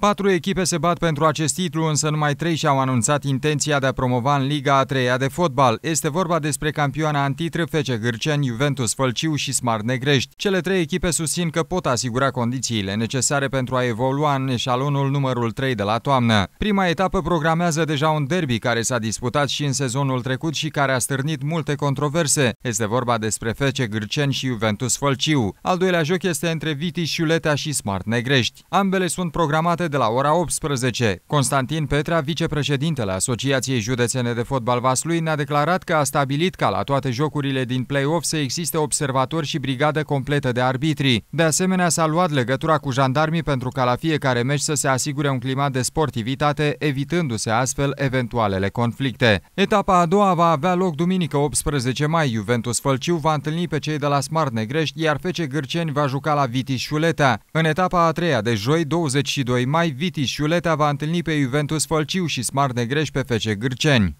Patru echipe se bat pentru acest titlu, însă numai trei și-au anunțat intenția de a promova în Liga a treia de fotbal. Este vorba despre campioana antitră Fece Gârceni, Juventus Fălciu și Smart Negrești. Cele trei echipe susțin că pot asigura condițiile necesare pentru a evolua în eșalonul numărul 3 de la toamnă. Prima etapă programează deja un derby care s-a disputat și în sezonul trecut și care a stârnit multe controverse. Este vorba despre Fece Gârceni și Juventus Fălciu. Al doilea joc este între Viti și Iuletea și Smart Negrești. Ambele sunt programate de la ora 18. Constantin Petrea, vicepreședintele Asociației Județene de Fotbal Vaslui, ne-a declarat că a stabilit ca la toate jocurile din play-off să existe observatori și brigadă completă de arbitri. De asemenea, s-a luat legătura cu jandarmii pentru ca la fiecare meci să se asigure un climat de sportivitate, evitându-se astfel eventualele conflicte. Etapa a doua va avea loc duminică 18 mai. Juventus Fălciu va întâlni pe cei de la Smart Negrești, iar Fece Gârceni va juca la Vitișuleta. În etapa a treia de joi, 22 mai, mai, Viti Șuleta va întâlni pe Juventus Folciu și Smart Negreș pe FC Gârceni.